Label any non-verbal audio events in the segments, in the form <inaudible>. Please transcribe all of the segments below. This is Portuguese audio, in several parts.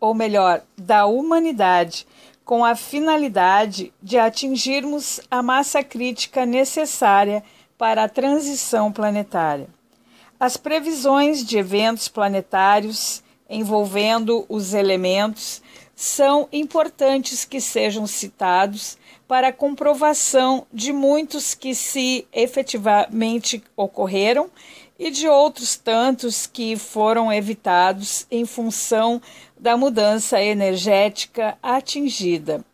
ou melhor, da humanidade, com a finalidade de atingirmos a massa crítica necessária para a transição planetária. As previsões de eventos planetários envolvendo os elementos são importantes que sejam citados para comprovação de muitos que se efetivamente ocorreram e de outros tantos que foram evitados em função da mudança energética atingida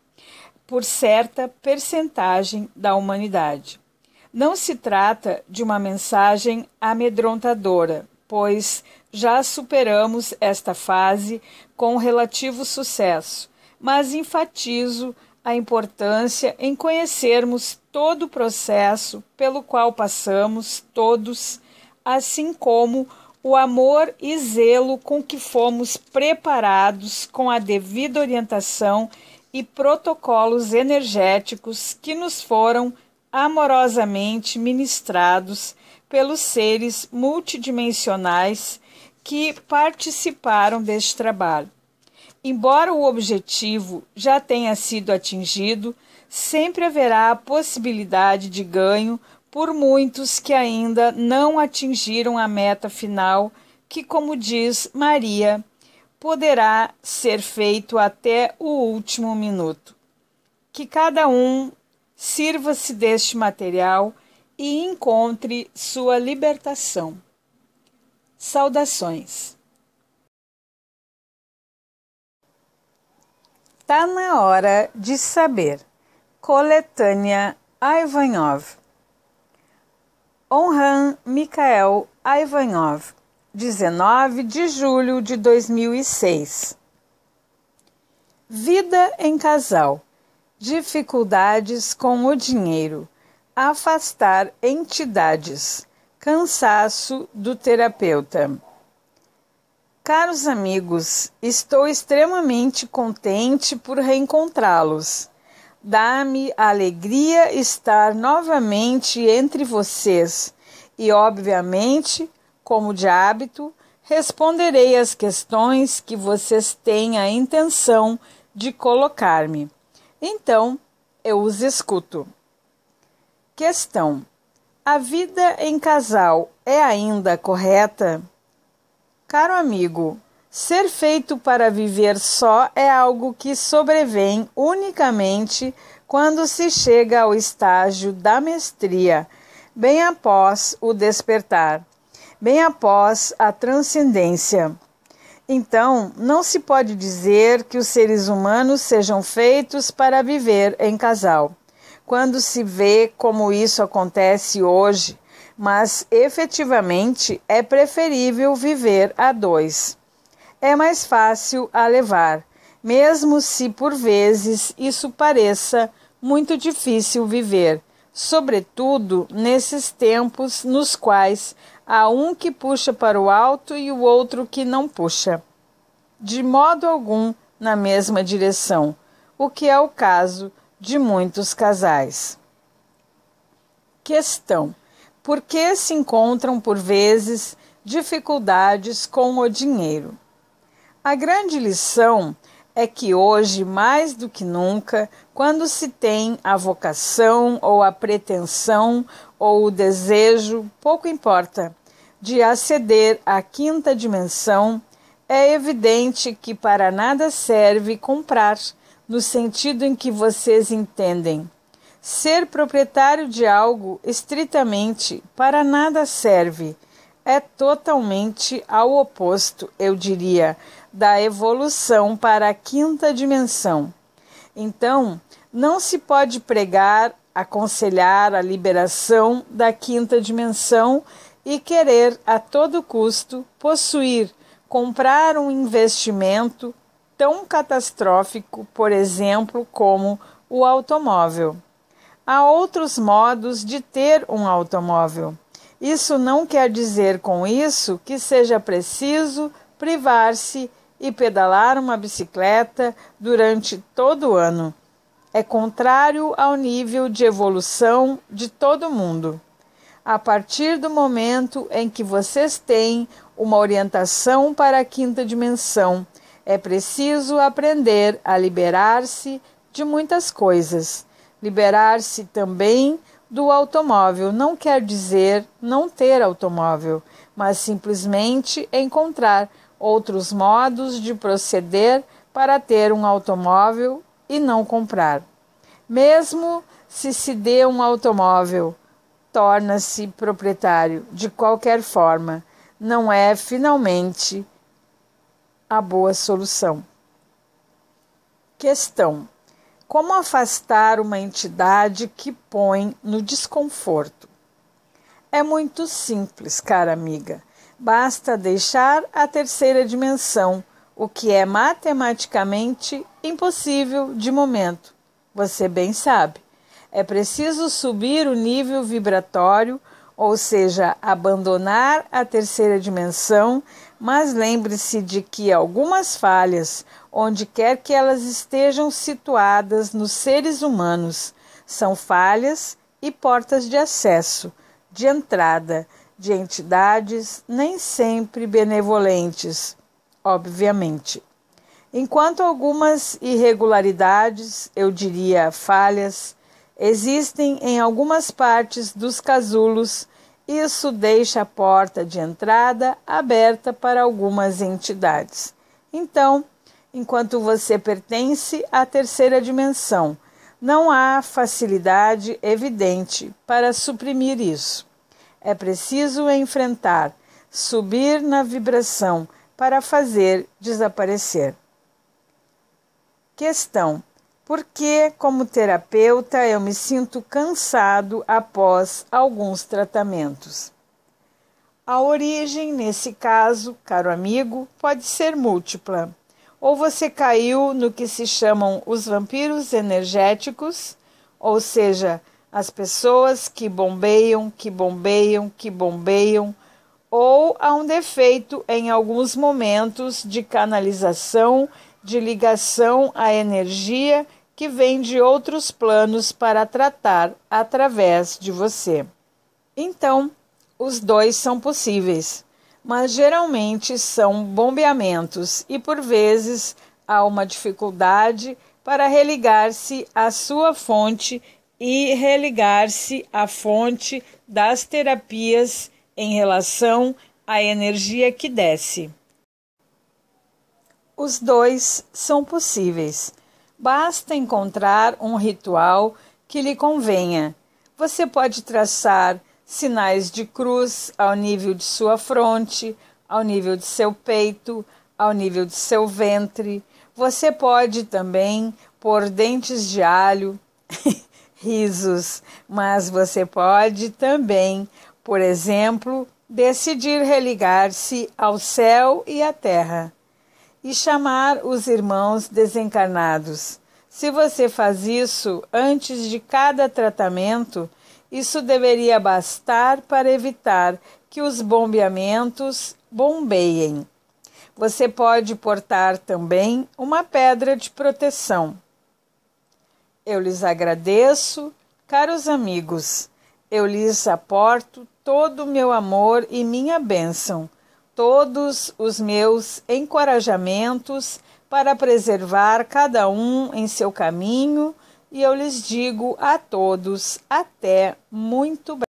por certa percentagem da humanidade. Não se trata de uma mensagem amedrontadora, pois já superamos esta fase com relativo sucesso, mas enfatizo a importância em conhecermos todo o processo pelo qual passamos todos, assim como o amor e zelo com que fomos preparados com a devida orientação e protocolos energéticos que nos foram amorosamente ministrados pelos seres multidimensionais que participaram deste trabalho. Embora o objetivo já tenha sido atingido, sempre haverá a possibilidade de ganho por muitos que ainda não atingiram a meta final, que, como diz Maria, poderá ser feito até o último minuto. Que cada um sirva-se deste material e encontre sua libertação. Saudações. Tá na hora de saber. Coletânea Ivanov. Onhan Mikael Ivanov, 19 de julho de 2006. Vida em casal. Dificuldades com o dinheiro afastar entidades. Cansaço do terapeuta. Caros amigos, estou extremamente contente por reencontrá-los. Dá-me alegria estar novamente entre vocês e, obviamente, como de hábito, responderei às questões que vocês têm a intenção de colocar-me. Então, eu os escuto. Questão: A vida em casal é ainda correta? Caro amigo, ser feito para viver só é algo que sobrevém unicamente quando se chega ao estágio da mestria, bem após o despertar, bem após a transcendência. Então, não se pode dizer que os seres humanos sejam feitos para viver em casal quando se vê como isso acontece hoje, mas efetivamente é preferível viver a dois. É mais fácil a levar, mesmo se por vezes isso pareça muito difícil viver, sobretudo nesses tempos nos quais há um que puxa para o alto e o outro que não puxa, de modo algum na mesma direção, o que é o caso de muitos casais. Questão: Por que se encontram por vezes dificuldades com o dinheiro? A grande lição é que hoje, mais do que nunca, quando se tem a vocação ou a pretensão ou o desejo, pouco importa, de aceder à quinta dimensão, é evidente que para nada serve comprar no sentido em que vocês entendem. Ser proprietário de algo estritamente para nada serve. É totalmente ao oposto, eu diria, da evolução para a quinta dimensão. Então, não se pode pregar, aconselhar a liberação da quinta dimensão e querer a todo custo possuir, comprar um investimento, tão catastrófico, por exemplo, como o automóvel. Há outros modos de ter um automóvel. Isso não quer dizer com isso que seja preciso privar-se e pedalar uma bicicleta durante todo o ano. É contrário ao nível de evolução de todo mundo. A partir do momento em que vocês têm uma orientação para a quinta dimensão, é preciso aprender a liberar-se de muitas coisas. Liberar-se também do automóvel não quer dizer não ter automóvel, mas simplesmente encontrar outros modos de proceder para ter um automóvel e não comprar. Mesmo se se dê um automóvel, torna-se proprietário de qualquer forma, não é finalmente a boa solução. Questão: Como afastar uma entidade que põe no desconforto? É muito simples, cara amiga. Basta deixar a terceira dimensão, o que é matematicamente impossível de momento. Você bem sabe. É preciso subir o nível vibratório ou seja, abandonar a terceira dimensão, mas lembre-se de que algumas falhas, onde quer que elas estejam situadas nos seres humanos, são falhas e portas de acesso, de entrada, de entidades nem sempre benevolentes, obviamente. Enquanto algumas irregularidades, eu diria falhas, existem em algumas partes dos casulos. Isso deixa a porta de entrada aberta para algumas entidades. Então, enquanto você pertence à terceira dimensão, não há facilidade evidente para suprimir isso. É preciso enfrentar, subir na vibração para fazer desaparecer. Questão porque, como terapeuta, eu me sinto cansado após alguns tratamentos. A origem, nesse caso, caro amigo, pode ser múltipla. Ou você caiu no que se chamam os vampiros energéticos, ou seja, as pessoas que bombeiam, que bombeiam, que bombeiam, ou há um defeito em alguns momentos de canalização, de ligação à energia que vem de outros planos para tratar através de você. Então, os dois são possíveis, mas geralmente são bombeamentos e por vezes há uma dificuldade para religar-se à sua fonte e religar-se à fonte das terapias em relação à energia que desce. Os dois são possíveis Basta encontrar um ritual que lhe convenha. Você pode traçar sinais de cruz ao nível de sua fronte, ao nível de seu peito, ao nível de seu ventre. Você pode também pôr dentes de alho, <laughs> risos, mas você pode também, por exemplo, decidir religar-se ao céu e à terra e chamar os irmãos desencarnados. Se você faz isso antes de cada tratamento, isso deveria bastar para evitar que os bombeamentos bombeiem. Você pode portar também uma pedra de proteção. Eu lhes agradeço, caros amigos. Eu lhes aporto todo o meu amor e minha bênção todos os meus encorajamentos para preservar cada um em seu caminho, e eu lhes digo a todos até muito breve.